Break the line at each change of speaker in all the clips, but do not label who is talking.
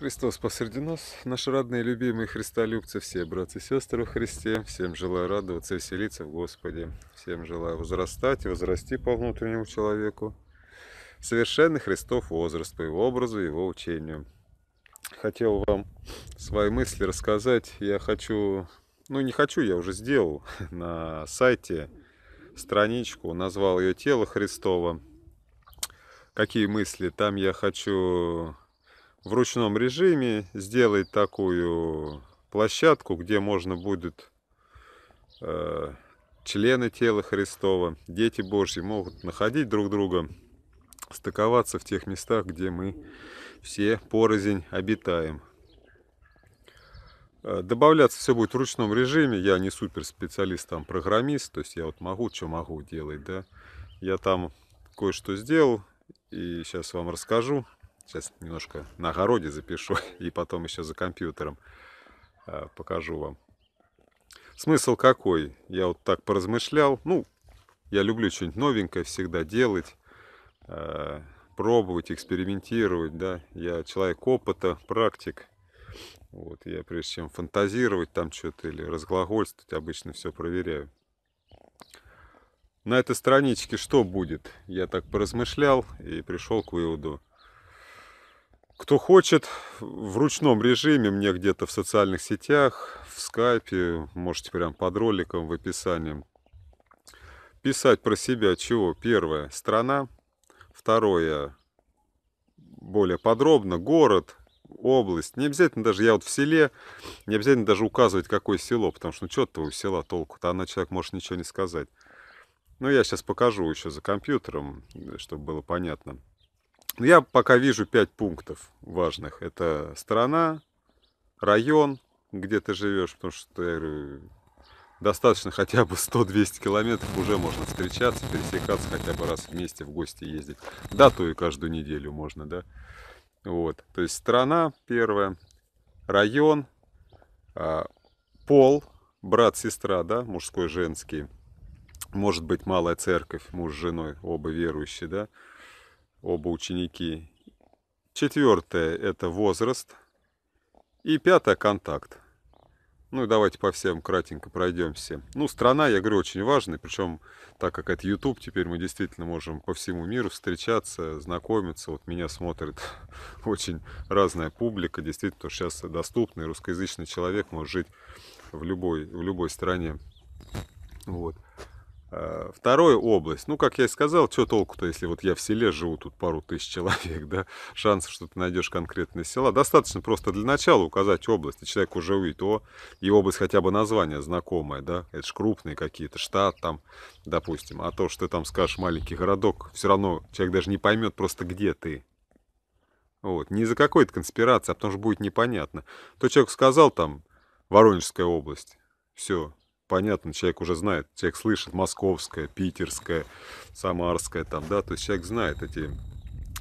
Христос посреди нас, наши родные, любимые христолюбцы, все братцы и сестры в Христе, всем желаю радоваться и веселиться в Господе, всем желаю возрастать и возрасти по внутреннему человеку, совершенный Христов возраст по его образу и его учению. Хотел вам свои мысли рассказать, я хочу, ну не хочу, я уже сделал на сайте страничку, назвал ее «Тело Христова». Какие мысли? Там я хочу в ручном режиме сделать такую площадку, где можно будет э, члены тела Христова, дети Божьи могут находить друг друга, стыковаться в тех местах, где мы все порознь обитаем. Э, добавляться все будет в ручном режиме. Я не суперспециалист, специалист, там программист, то есть я вот могу, что могу делать, да. Я там кое-что сделал и сейчас вам расскажу. Сейчас немножко на огороде запишу и потом еще за компьютером э, покажу вам. Смысл какой? Я вот так поразмышлял. Ну, я люблю что-нибудь новенькое всегда делать, э, пробовать, экспериментировать, да. Я человек опыта, практик. Вот, я прежде чем фантазировать там что-то или разглагольствовать, обычно все проверяю. На этой страничке что будет? Я так поразмышлял и пришел к выводу. Кто хочет, в ручном режиме мне где-то в социальных сетях, в скайпе, можете прям под роликом в описании писать про себя чего? Первое – страна. Второе – более подробно город, область. Не обязательно даже, я вот в селе, не обязательно даже указывать, какое село, потому что ну что-то у села толку-то, она человек может ничего не сказать. Но ну, я сейчас покажу еще за компьютером, чтобы было понятно. Я пока вижу пять пунктов важных. Это страна, район, где ты живешь, потому что я говорю, достаточно хотя бы 100-200 километров, уже можно встречаться, пересекаться хотя бы раз вместе в гости ездить. Да, то и каждую неделю можно, да. Вот, то есть страна первая, район, а, пол, брат-сестра, да, мужской, женский. Может быть, малая церковь, муж с женой, оба верующие, да оба ученики. Четвертое – это возраст. И пятое – контакт. Ну и давайте по всем кратенько пройдемся. Ну, страна, я говорю, очень важная. Причем, так как это YouTube, теперь мы действительно можем по всему миру встречаться, знакомиться. Вот меня смотрит очень разная публика. Действительно, то сейчас доступный русскоязычный человек может жить в любой, в любой стране. Вот. Э, Вторая область. Ну, как я и сказал, что толку-то, если вот я в селе живу, тут пару тысяч человек, да, шансов, что ты найдешь конкретные села. Достаточно просто для начала указать область, и человек уже увидит, о, и область хотя бы название знакомое, да, это же крупные какие-то, штат там, допустим. А то, что ты там скажешь маленький городок, все равно человек даже не поймет просто, где ты. Вот, не из-за какой-то конспирации, а потому что будет непонятно. То человек сказал там, Воронежская область, все, понятно, человек уже знает, человек слышит московское, питерское, самарское, там, да, то есть человек знает эти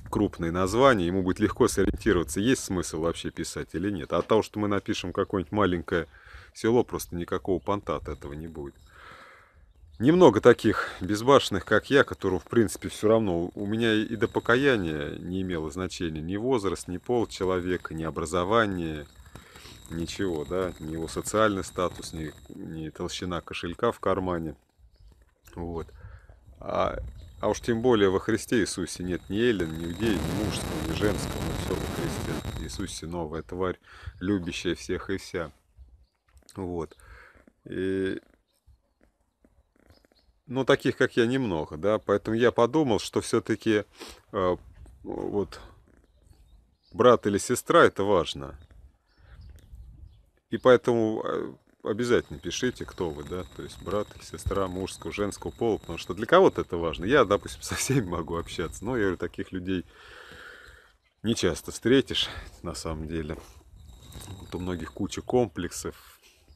крупные названия, ему будет легко сориентироваться, есть смысл вообще писать или нет. А от того, что мы напишем какое-нибудь маленькое село, просто никакого понта от этого не будет. Немного таких безбашенных, как я, которым, в принципе, все равно у меня и до покаяния не имело значения ни возраст, ни пол человека, ни образование, ничего, да, ни его социальный статус, ни, ни толщина кошелька в кармане. Вот. А, а уж тем более во Христе Иисусе нет ни эллин, ни людей, ни мужского, ни женского, но все во Христе Иисусе новая тварь, любящая всех и вся. Вот. И... Но ну, таких, как я, немного, да, поэтому я подумал, что все-таки э, вот брат или сестра, это важно. И поэтому а, обязательно пишите, кто вы, да, то есть брат, сестра, мужского, женского пола, потому что для кого-то это важно. Я, допустим, со всеми могу общаться, но я говорю, таких людей не часто встретишь, на самом деле. Вот у многих куча комплексов,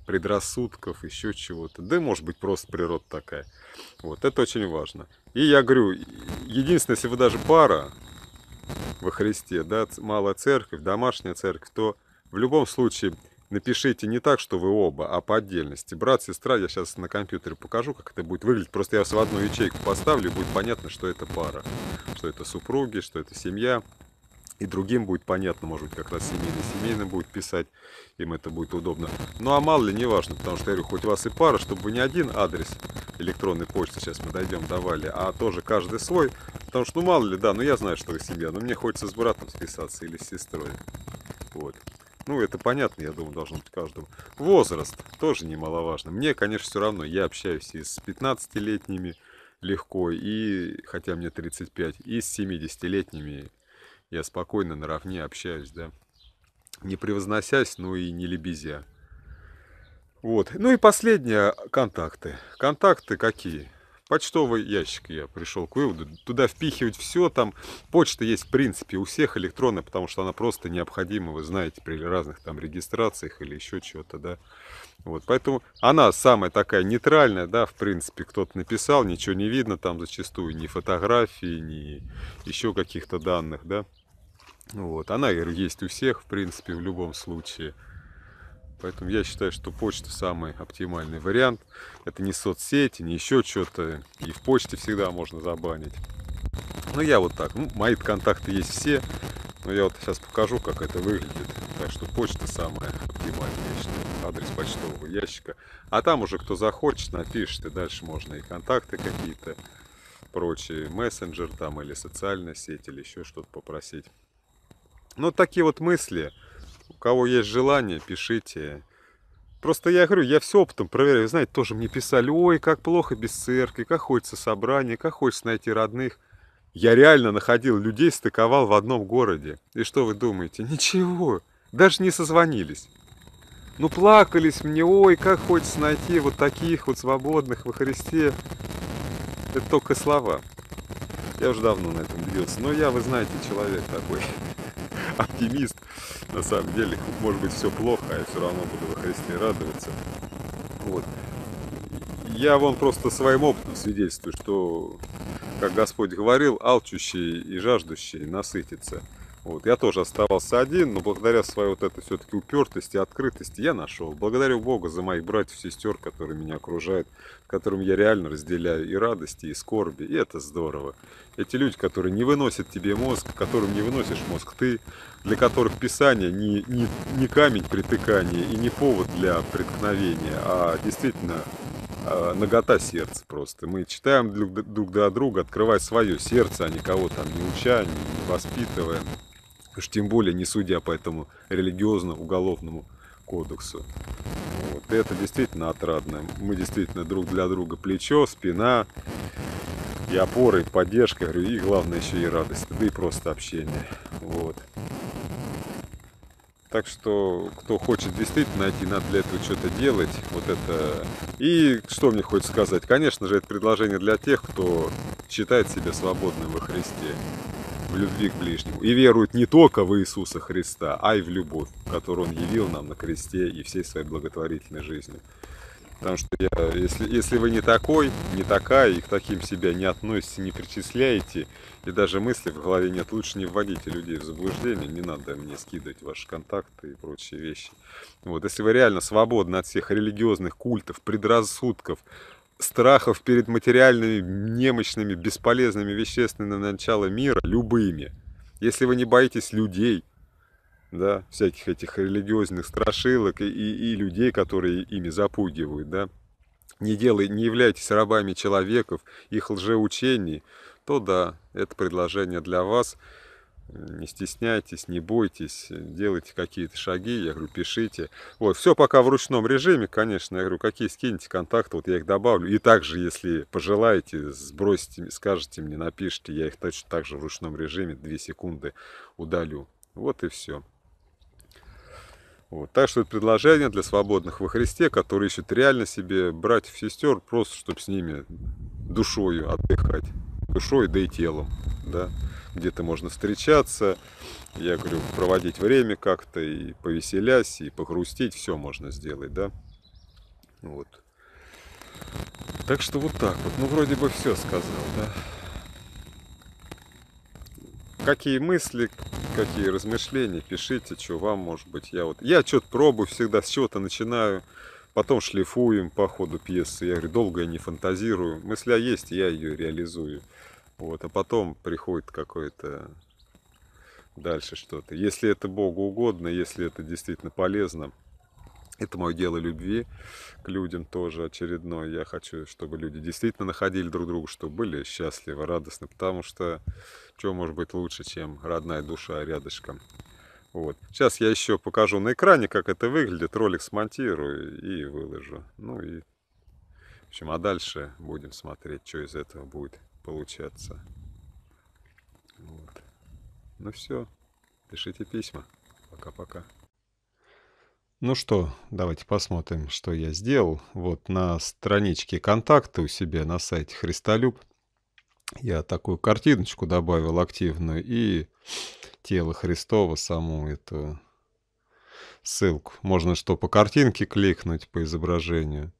предрассудков, еще чего-то. Да, может быть, просто природа такая. Вот, это очень важно. И я говорю, единственное, если вы даже пара во Христе, да, малая церковь, домашняя церковь, то в любом случае напишите не так, что вы оба, а по отдельности. Брат, сестра, я сейчас на компьютере покажу, как это будет выглядеть. Просто я в одну ячейку поставлю, и будет понятно, что это пара, что это супруги, что это семья. И другим будет понятно, может быть, как раз семейно-семейно будет писать, им это будет удобно. Ну а мало ли, не важно, потому что, я говорю, хоть у вас и пара, чтобы вы не один адрес электронной почты, сейчас мы дойдем, давали, а тоже каждый свой, потому что, ну мало ли, да, ну я знаю, что вы семья, но мне хочется с братом списаться или с сестрой. Вот. Ну, это понятно, я думаю, должно быть каждому. Возраст тоже немаловажно. Мне, конечно, все равно. Я общаюсь и с 15-летними легко, и хотя мне 35, и с 70-летними я спокойно наравне общаюсь, да. Не превозносясь, но и не лебезя. Вот. Ну и последнее, контакты. Контакты какие? почтовый ящик я пришел к выводу. Туда впихивать все, там почта есть в принципе у всех электронная, потому что она просто необходима, вы знаете, при разных там регистрациях или еще чего-то, да. Вот, поэтому она самая такая нейтральная, да, в принципе, кто-то написал, ничего не видно там зачастую, ни фотографии, ни еще каких-то данных, да. Вот, она есть у всех, в принципе, в любом случае. Поэтому я считаю, что почта самый оптимальный вариант. Это не соцсети, не еще что-то. И в почте всегда можно забанить. Ну, я вот так. Ну, мои контакты есть все. Но я вот сейчас покажу, как это выглядит. Так что почта самая оптимальная, я считаю. Адрес почтового ящика. А там уже кто захочет, напишет. И дальше можно и контакты какие-то прочие. Мессенджер там или социальная сеть или еще что-то попросить. Ну, такие вот мысли. У кого есть желание, пишите. Просто я говорю, я все оптом проверяю. Вы знаете, тоже мне писали, ой, как плохо без церкви, как хочется собрания, как хочется найти родных. Я реально находил людей, стыковал в одном городе. И что вы думаете? Ничего, даже не созвонились. Ну плакались мне, ой, как хочется найти вот таких вот свободных во Христе. Это только слова. Я уже давно на этом бился. Но я, вы знаете, человек такой оптимист на самом деле, может быть, все плохо, а я все равно буду во Христе радоваться. Вот. Я вон просто своим опытом свидетельствую, что, как Господь говорил, алчущий и жаждущий насытится. Вот, я тоже оставался один, но благодаря своей вот этой все-таки упертости, открытости я нашел. Благодарю Бога за моих братьев, сестер, которые меня окружают, которым я реально разделяю и радости, и скорби, и это здорово. Эти люди, которые не выносят тебе мозг, которым не выносишь мозг ты, для которых Писание не, не, не камень притыкания и не повод для преткновения, а действительно а, нагота сердца просто. Мы читаем друг, друг до друга, открывая свое сердце, а никого там не уча, не воспитываем. Уж тем более не судя по этому религиозно-уголовному кодексу. Вот. это действительно отрадно. Мы действительно друг для друга плечо, спина, и опора, и поддержка, и главное еще и радость, да и просто общение. Вот. Так что, кто хочет действительно найти, надо для этого что-то делать. Вот это. И что мне хочется сказать? Конечно же, это предложение для тех, кто считает себя свободным во Христе в любви к ближнему. И веруют не только в Иисуса Христа, а и в любовь, которую Он явил нам на кресте и всей своей благотворительной жизнью. Потому что я, если, если вы не такой, не такая, и к таким себя не относите, не причисляете, и даже мысли в голове нет, лучше не вводите людей в заблуждение, не надо мне скидывать ваши контакты и прочие вещи. Вот, если вы реально свободны от всех религиозных культов, предрассудков, страхов перед материальными, немощными, бесполезными вещественными начала мира, любыми. Если вы не боитесь людей, да, всяких этих религиозных страшилок и, и, и людей, которые ими запугивают, да, не, делай, не являйтесь рабами человеков, их лжеучений, то да, это предложение для вас не стесняйтесь, не бойтесь, делайте какие-то шаги, я говорю, пишите. Вот, все пока в ручном режиме, конечно, я говорю, какие скиньте контакты, вот я их добавлю. И также, если пожелаете, сбросите, скажете мне, напишите, я их точно так же в ручном режиме 2 секунды удалю. Вот и все. Вот. Так что это предложение для свободных во Христе, которые ищут реально себе братьев и сестер, просто чтобы с ними душою отдыхать. Душой, да и телом. Да? где-то можно встречаться, я говорю, проводить время как-то, и повеселясь, и погрустить, все можно сделать, да. Вот. Так что вот так вот. Ну, вроде бы все сказал, да. Какие мысли, какие размышления, пишите, что вам, может быть, я вот... Я что-то пробую всегда, с чего-то начинаю, потом шлифуем по ходу пьесы. Я говорю, долго я не фантазирую. Мысля есть, я ее реализую. Вот, а потом приходит какое-то дальше что-то. Если это Богу угодно, если это действительно полезно, это мое дело любви к людям тоже очередное. Я хочу, чтобы люди действительно находили друг друга, чтобы были счастливы, радостны, потому что что может быть лучше, чем родная душа рядышком. Вот. Сейчас я еще покажу на экране, как это выглядит. Ролик смонтирую и выложу. Ну и, в общем, а дальше будем смотреть, что из этого будет получаться. Вот. Ну все, пишите письма. Пока-пока. Ну что, давайте посмотрим, что я сделал. Вот на страничке контакта у себя на сайте Христолюб я такую картиночку добавил активную и тело Христова, саму эту ссылку. Можно что по картинке кликнуть, по изображению,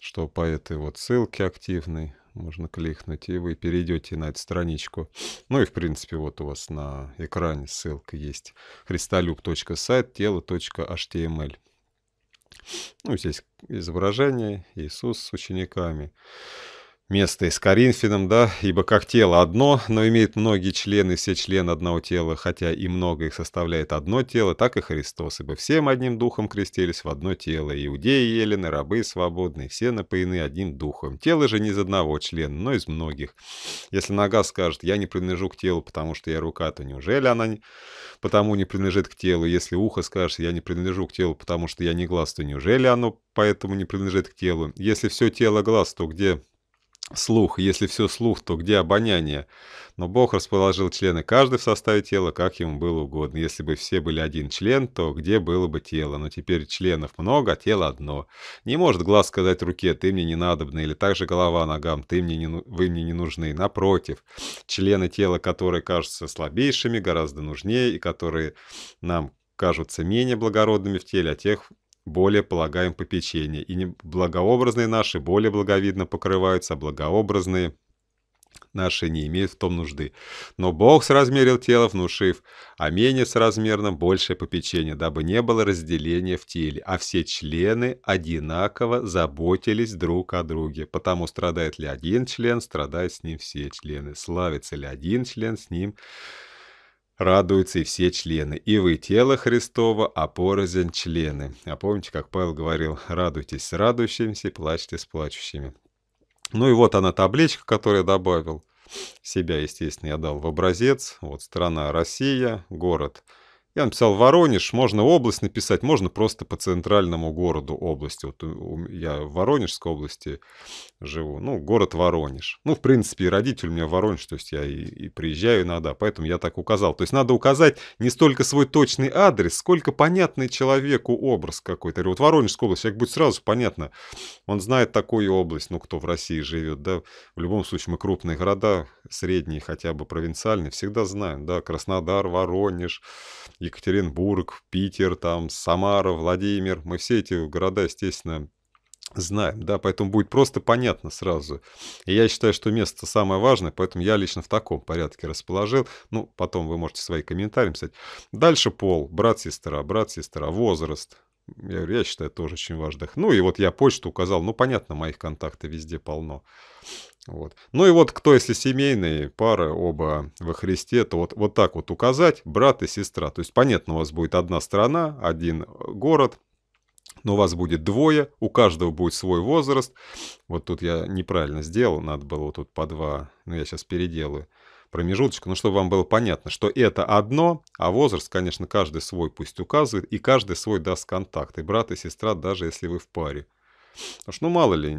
что по этой вот ссылке активной. Можно кликнуть, и вы перейдете на эту страничку. Ну и, в принципе, вот у вас на экране ссылка есть. христолюб.сайт, тело.html. Эм ну, здесь изображение, Иисус с учениками место и с Коринфяном, да, ибо как тело одно, но имеет многие члены, все члены одного тела, хотя и много их составляет одно тело, так и Христос, ибо всем одним духом крестились в одно тело, иудеи, елены, рабы свободные, все напоены одним духом. Тело же не из одного члена, но из многих. Если нога скажет, я не принадлежу к телу, потому что я рука, то неужели она не... потому не принадлежит к телу? Если ухо скажет, я не принадлежу к телу, потому что я не глаз, то неужели оно поэтому не принадлежит к телу? Если все тело глаз, то где Слух. Если все слух, то где обоняние? Но Бог расположил члены каждый в составе тела, как ему было угодно. Если бы все были один член, то где было бы тело? Но теперь членов много, а тело одно. Не может глаз сказать руке «ты мне не надобна» или также голова ногам «ты мне не, ну, вы мне не нужны». Напротив, члены тела, которые кажутся слабейшими, гораздо нужнее и которые нам кажутся менее благородными в теле, а тех более полагаем попечение, и благообразные наши более благовидно покрываются, а благообразные наши не имеют в том нужды. Но Бог сразмерил тело, внушив, а менее соразмерно большее попечение, дабы не было разделения в теле, а все члены одинаково заботились друг о друге. Потому страдает ли один член, страдают с ним все члены. Славится ли один член, с ним радуются и все члены, и вы тело Христово, а порознь члены. А помните, как Павел говорил, радуйтесь с радующимися, плачьте с плачущими. Ну и вот она табличка, которую я добавил. Себя, естественно, я дал в образец. Вот страна Россия, город я написал Воронеж, можно область написать, можно просто по центральному городу области. Вот я в Воронежской области живу, ну, город Воронеж. Ну, в принципе, и родитель у меня Воронеж, то есть я и, и приезжаю иногда, поэтому я так указал. То есть надо указать не столько свой точный адрес, сколько понятный человеку образ какой-то. Или вот Воронежская область, как будет сразу понятно, он знает такую область, ну, кто в России живет, да, в любом случае мы крупные города, средние хотя бы провинциальные, всегда знаем, да, Краснодар, Воронеж, Екатеринбург, Питер, там, Самара, Владимир. Мы все эти города, естественно, знаем, да, поэтому будет просто понятно сразу. И я считаю, что место самое важное, поэтому я лично в таком порядке расположил. Ну, потом вы можете свои комментарии писать. Дальше пол, брат-сестра, брат-сестра, возраст, я говорю, я считаю, тоже очень важных. Ну, и вот я почту указал. Ну, понятно, моих контактов везде полно. Вот. Ну и вот кто, если семейные пары, оба во Христе, то вот, вот так вот указать, брат и сестра. То есть, понятно, у вас будет одна страна, один город, но у вас будет двое, у каждого будет свой возраст. Вот тут я неправильно сделал, надо было вот тут по два, но ну, я сейчас переделаю промежуточку, но ну, чтобы вам было понятно, что это одно, а возраст, конечно, каждый свой пусть указывает, и каждый свой даст контакт, и брат, и сестра, даже если вы в паре. Потому что, ну, мало ли,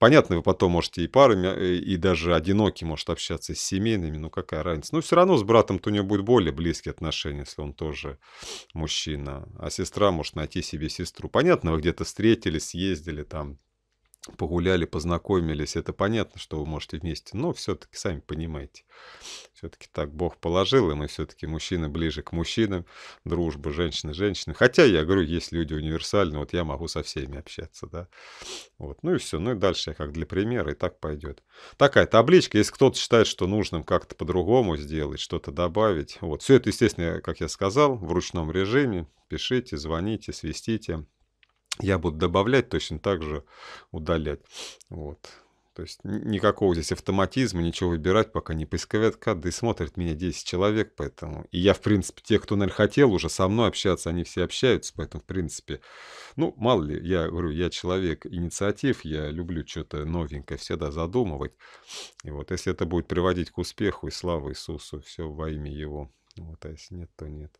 понятно, вы потом можете и парами, э, и даже одиноки может общаться с семейными, ну, какая разница. Но все равно с братом-то у него будет более близкие отношения, если он тоже мужчина. А сестра может найти себе сестру. Понятно, вы где-то встретились, съездили там, погуляли, познакомились, это понятно, что вы можете вместе, но все-таки сами понимаете. Все-таки так Бог положил, и мы все-таки мужчины ближе к мужчинам, дружба, женщины, женщины. Хотя я говорю, есть люди универсальные, вот я могу со всеми общаться, да. Вот, ну и все, ну и дальше я как для примера, и так пойдет. Такая табличка, если кто-то считает, что нужным как-то по-другому сделать, что-то добавить. Вот, все это, естественно, как я сказал, в ручном режиме, пишите, звоните, свистите, я буду добавлять точно так же, удалять. Вот. То есть никакого здесь автоматизма, ничего выбирать, пока не поисковят кад, да и смотрят меня 10 человек, поэтому... И я, в принципе, те, кто, наверное, хотел уже со мной общаться, они все общаются, поэтому, в принципе, ну, мало ли, я говорю, я человек инициатив, я люблю что-то новенькое всегда задумывать. И вот если это будет приводить к успеху и славу Иисусу, все во имя Его. Вот, а если нет, то нет.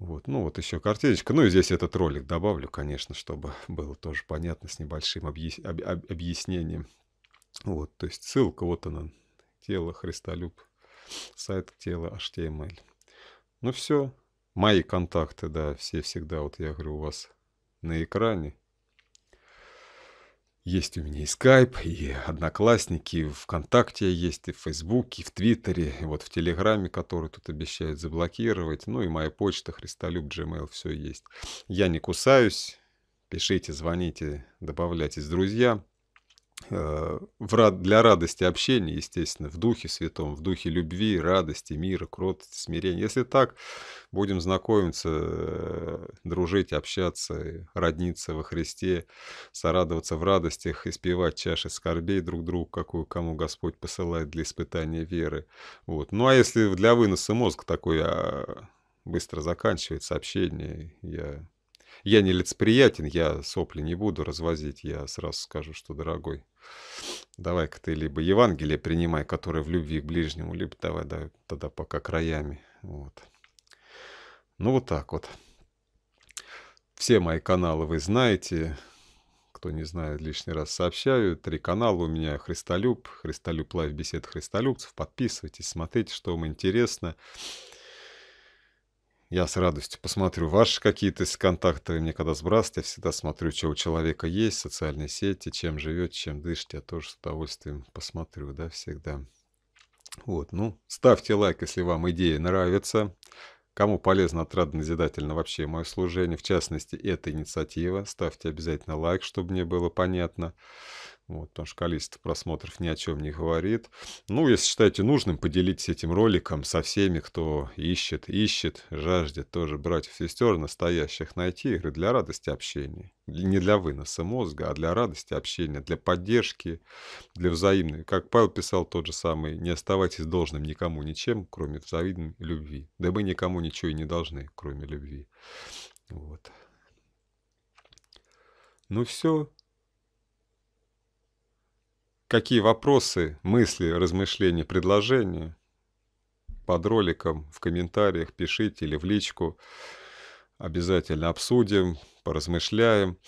Вот, ну вот еще картиночка. Ну и здесь этот ролик добавлю, конечно, чтобы было тоже понятно с небольшим объяс... об... Об... объяснением. Вот, то есть ссылка, вот она, тело Христолюб, сайт тела HTML. Ну все, мои контакты, да, все всегда, вот я говорю, у вас на экране. Есть у меня и Skype, и Одноклассники, и ВКонтакте есть, и в Фейсбуке, и в Твиттере, и вот в Телеграме, который тут обещают заблокировать. Ну и моя почта, Христолюб, Gmail, все есть. Я не кусаюсь. Пишите, звоните, добавляйтесь, друзья. Э, для радости общения, естественно, в Духе Святом, в Духе любви, радости, мира, кротости, смирения. Если так, будем знакомиться, э, дружить, общаться, э, родниться во Христе, сорадоваться в радостях, испевать чаши скорбей друг другу, какую кому Господь посылает для испытания веры. Вот. Ну а если для выноса мозга такое а, быстро заканчивается общение, я я не лицеприятен, я сопли не буду развозить, я сразу скажу, что дорогой, давай-ка ты либо Евангелие принимай, которое в любви к ближнему, либо давай, давай тогда пока краями. Вот. Ну вот так вот. Все мои каналы вы знаете. Кто не знает, лишний раз сообщаю. Три канала у меня Христолюб, Христолюб Лайв, Бесед Христолюбцев. Подписывайтесь, смотрите, что вам интересно я с радостью посмотрю ваши какие-то контакты. Мне когда сбрасывают, я всегда смотрю, что у человека есть, социальные сети, чем живет, чем дышит. Я тоже с удовольствием посмотрю, да, всегда. Вот, ну, ставьте лайк, если вам идея нравится. Кому полезно, отрадно, назидательно вообще мое служение, в частности, эта инициатива, ставьте обязательно лайк, чтобы мне было понятно. Вот, потому что количество просмотров ни о чем не говорит. Ну, если считаете нужным, поделитесь этим роликом со всеми, кто ищет, ищет, жаждет тоже братьев и сестер настоящих найти игры для радости общения. Не для выноса мозга, а для радости общения, для поддержки, для взаимной. Как Павел писал тот же самый, не оставайтесь должным никому ничем, кроме взаимной любви. Да мы никому ничего и не должны, кроме любви. Вот. Ну все, какие вопросы, мысли, размышления, предложения под роликом в комментариях пишите или в личку. Обязательно обсудим, поразмышляем.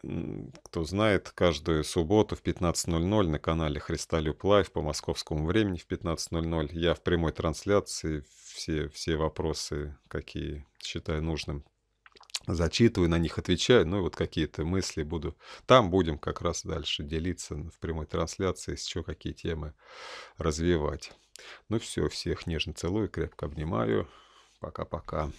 Кто знает, каждую субботу в 15.00 на канале Христолюб Лайв по московскому времени в 15.00 я в прямой трансляции все, все вопросы, какие считаю нужным, зачитываю, на них отвечаю, ну и вот какие-то мысли буду. Там будем как раз дальше делиться в прямой трансляции, с чего какие темы развивать. Ну все, всех нежно целую, крепко обнимаю. Пока-пока.